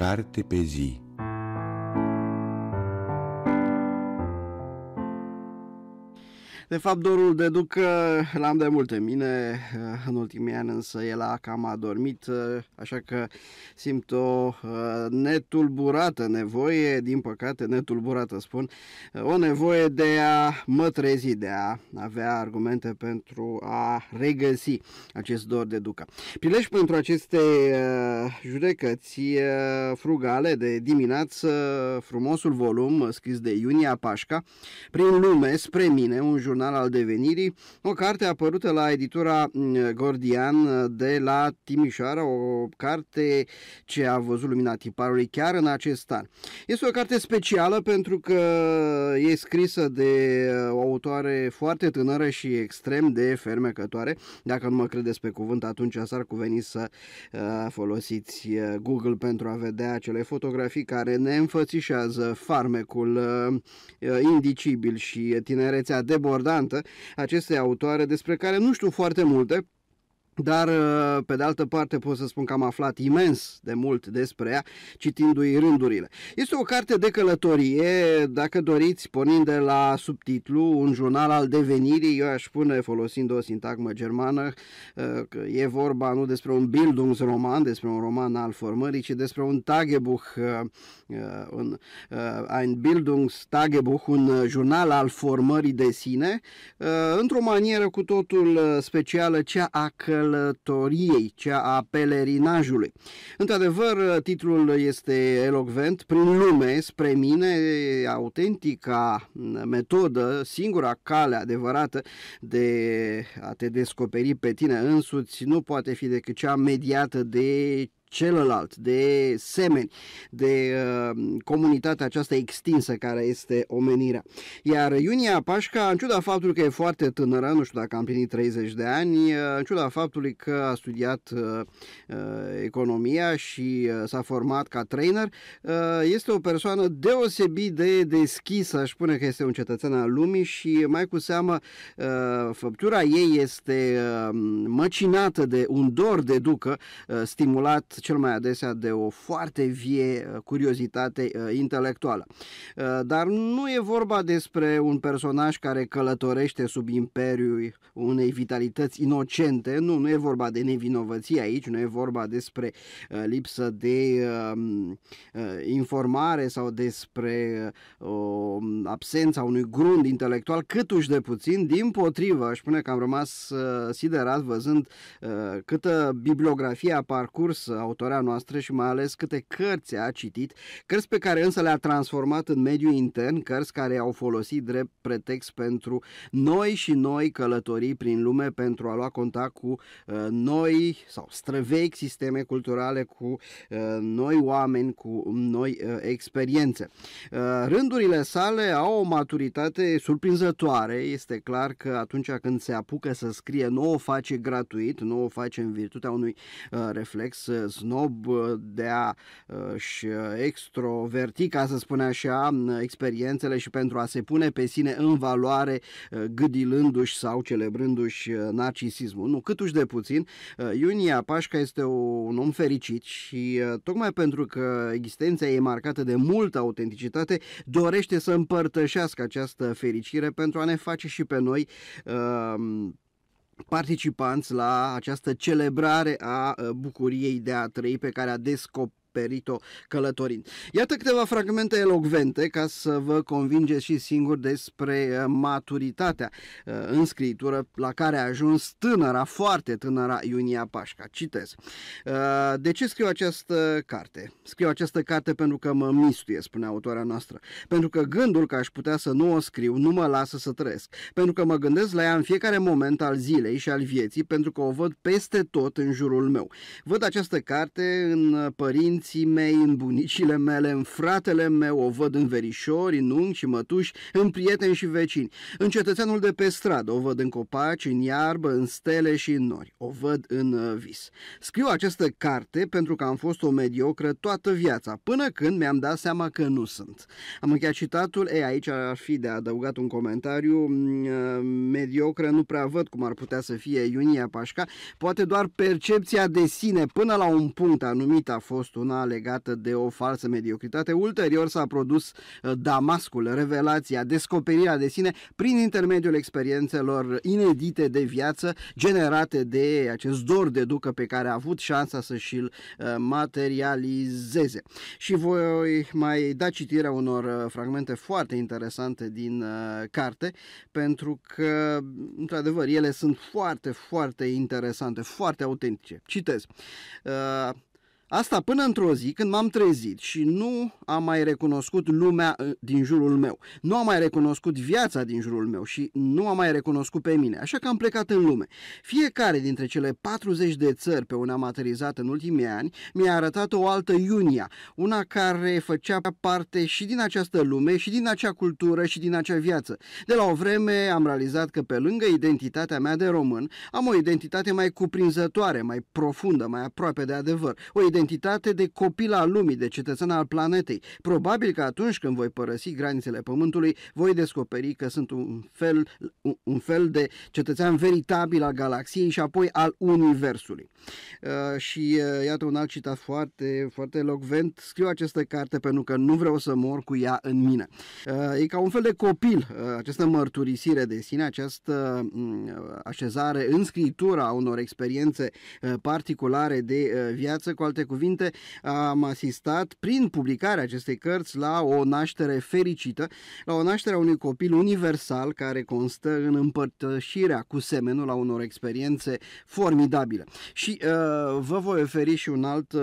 carte pe zi. De fapt, dorul de duc uh, l-am de multe mine, uh, în ultimii ani însă el a cam adormit, uh, așa că simt o netulburată nevoie, din păcate netulburată spun, o nevoie de a mă trezi, de a avea argumente pentru a regăsi acest dor de ducă. Prilej pentru aceste judecăți frugale de dimineață, frumosul volum scris de Iunia Pașca, prin lume spre mine, un jurnal Tribunal al Devenirii, o carte apărută la editura mm, Gordian de la Timișoara, o carte ce a văzut lumina tiparului chiar în acest an. Este o carte specială pentru că e scrisă de uh, o autoare foarte tânără și extrem de fermecătoare. Dacă nu mă credeți pe cuvânt, atunci s-ar cuveni să uh, folosiți uh, Google pentru a vedea acele fotografii care ne înfățișează farmecul indicibil și tinerețea debordată importantă acestei autoare despre care nu știu foarte multe, dar uh, pe de altă parte pot să spun că am aflat imens de mult despre ea citindu-i rândurile. Este o carte de călătorie, dacă doriți, pornind de la subtitlu, un jurnal al devenirii, eu aș spune, folosind o sintagmă germană, uh, că e vorba nu despre un Bildungsroman, despre un roman al formării, ci despre un Tagebuch, uh, un, ein Bildungstagebuch, un jurnal al formării de sine, într-o manieră cu totul specială, cea a căl călătoriei, cea a pelerinajului. Într-adevăr, titlul este elocvent, prin lume, spre mine, autentica metodă, singura cale adevărată de a te descoperi pe tine însuți nu poate fi decât cea mediată de celălalt, de semeni, de uh, comunitatea aceasta extinsă care este omenirea. Iar Iunia Pașca, în ciuda faptului că e foarte tânără, nu știu dacă am plinit 30 de ani, uh, în ciuda faptului că a studiat uh, uh, economia și uh, s-a format ca trainer, uh, este o persoană deosebit de deschisă, aș spune că este un cetățean al lumii și mai cu seamă uh, făptura ei este uh, măcinată de un dor de ducă, uh, stimulat cel mai adesea de o foarte vie uh, curiozitate uh, intelectuală. Uh, dar nu e vorba despre un personaj care călătorește sub imperiul unei vitalități inocente, nu, nu e vorba de nevinovăție aici, nu e vorba despre lipsă de um, informare sau despre um, absența unui grund intelectual, cât uși de puțin, din potrivă, aș spune că am rămas siderat văzând câtă bibliografie a parcurs a autora noastră și mai ales câte cărți a citit, cărți pe care însă le-a transformat în mediul intern, cărți care au folosit drept pretext pentru noi și noi călătorii prin lume pentru a lua contact cu uh, noi sau străvechi sisteme culturale, cu uh, noi oameni, cu noi uh, experiențe. Rândurile sale au o maturitate surprinzătoare, este clar că atunci când se apucă să scrie, nu o face gratuit, nu o face în virtutea unui reflex snob de a-și ă, ă, extroverti, ca să spun așa, ă, experiențele și pentru a se pune pe sine în valoare gâdilându-și sau celebrându-și narcisismul. Nu, cât uși de puțin, Iunia Pașca este un om fericit și tocmai pentru că existența e marcată de multă autenticitate, dorește să împărtășească această fericire pentru a ne face și pe noi uh, participanți la această celebrare a uh, bucuriei de a trăi pe care a descoperit perito călătorind. Iată câteva fragmente elocvente ca să vă convingeți și singur despre uh, maturitatea uh, în scritură la care a ajuns tânăra, foarte tânăra Iunia Pașca. Citez. Uh, de ce scriu această carte? Scriu această carte pentru că mă mistuie, spune autoarea noastră. Pentru că gândul că aș putea să nu o scriu nu mă lasă să trăiesc. Pentru că mă gândesc la ea în fiecare moment al zilei și al vieții, pentru că o văd peste tot în jurul meu. Văd această carte în părinți părinții mei, în bunicile mele, în fratele meu, o văd în verișori, în unchi și mătuși, în prieteni și vecini, în cetățeanul de pe stradă, o văd în copaci, în iarbă, în stele și în nori, o văd în uh, vis. Scriu această carte pentru că am fost o mediocră toată viața, până când mi-am dat seama că nu sunt. Am încheiat citatul, ei, aici ar fi de adăugat un comentariu, mm, uh, mediocră nu prea văd cum ar putea să fie Iunia Pașca, poate doar percepția de sine până la un punct anumit a fost un una legată de o falsă mediocritate. Ulterior s-a produs uh, Damascul, revelația, descoperirea de sine prin intermediul experiențelor inedite de viață generate de acest dor de ducă pe care a avut șansa să și-l uh, materializeze. Și voi mai da citirea unor uh, fragmente foarte interesante din carte, pentru că, într-adevăr, ele sunt foarte, foarte interesante, foarte autentice. Citez. Uh, Asta până într-o zi când m-am trezit și nu am mai recunoscut lumea uh, din jurul meu, nu am mai recunoscut viața din jurul meu și nu am mai recunoscut pe mine, așa că am plecat în lume. Fiecare dintre cele 40 de țări pe unde am aterizat în ultimii ani mi-a arătat o altă Iunia, una care făcea parte și din această lume, și din acea cultură, și din acea viață. De la o vreme am realizat că pe lângă identitatea mea de român, am o identitate mai cuprinzătoare, mai profundă, mai aproape de adevăr, o identitate identitate de copil al lumii, de cetățean al planetei. Probabil că atunci când voi părăsi granițele Pământului, voi descoperi că sunt un fel, un, fel de cetățean veritabil al galaxiei și apoi al Universului. Uh, și uh, iată un alt citat foarte, foarte elocvent. Scriu această carte pentru că nu vreau să mor cu ea în mine. Uh, e ca un fel de copil uh, această mărturisire de sine, această uh, așezare în scritura unor experiențe uh, particulare de uh, viață, cu alte cuvinte, am asistat prin publicarea acestei cărți la o naștere fericită, la o naștere a unui copil universal care constă în împărtășirea cu semenul a unor experiențe formidabile. Și uh, vă voi oferi și un alt uh,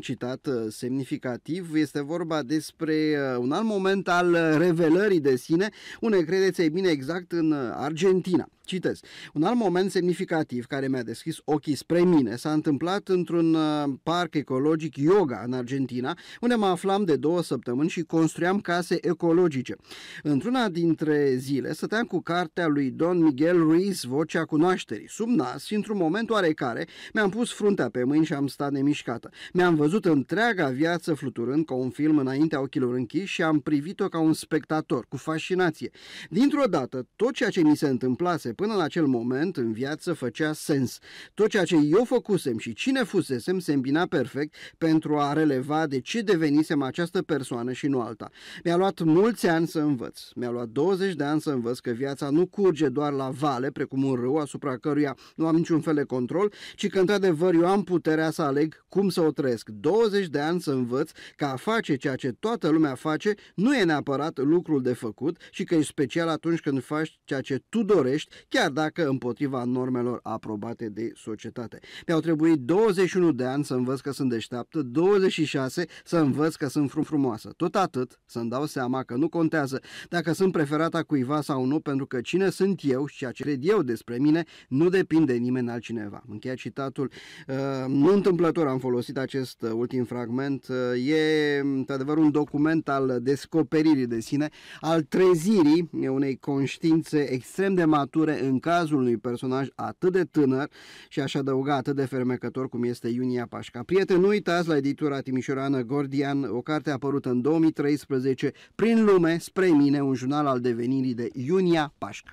citat uh, semnificativ, este vorba despre uh, un alt moment al revelării de sine, unde credeți, ei bine, exact în uh, Argentina. Citez. Un alt moment semnificativ care mi-a deschis ochii spre mine s-a întâmplat într-un uh, parc ecologic yoga în Argentina, unde mă aflam de două săptămâni și construiam case ecologice. Într-una dintre zile stăteam cu cartea lui Don Miguel Ruiz, Vocea Cunoașterii, sub nas și într-un moment oarecare mi-am pus fruntea pe mâini și am stat nemișcată. Mi-am văzut întreaga viață fluturând ca un film înaintea ochilor închiși și am privit-o ca un spectator, cu fascinație. Dintr-o dată, tot ceea ce mi se întâmplase până în acel moment în viață făcea sens. Tot ceea ce eu făcusem și cine fusesem se îmbina perfect pentru a releva de ce devenisem această persoană și nu alta. Mi-a luat mulți ani să învăț. Mi-a luat 20 de ani să învăț că viața nu curge doar la vale, precum un râu asupra căruia nu am niciun fel de control, ci că într-adevăr eu am puterea să aleg cum să o trăiesc. 20 de ani să învăț că a face ceea ce toată lumea face nu e neapărat lucrul de făcut și că e special atunci când faci ceea ce tu dorești, chiar dacă împotriva normelor aprobate de societate. Mi-au trebuit 21 de ani să învăț că sunt deșteaptă, 26 să învăț că sunt frum frumoasă. Tot atât să-mi dau seama că nu contează dacă sunt preferata cuiva sau nu, pentru că cine sunt eu și ceea ce cred eu despre mine nu depinde nimeni altcineva. Încheia citatul. Uh, nu întâmplător am folosit acest uh, ultim fragment. Uh, e, într-adevăr, un document al descoperirii de sine, al trezirii unei conștiințe extrem de mature în cazul unui personaj atât de tânăr și aș adăuga atât de fermecător cum este Iunia Pașca. Prieteni, nu uitați la editura Timișoreană Gordian, o carte apărută în 2013, Prin lume, spre mine, un jurnal al devenirii de Iunia Pașca.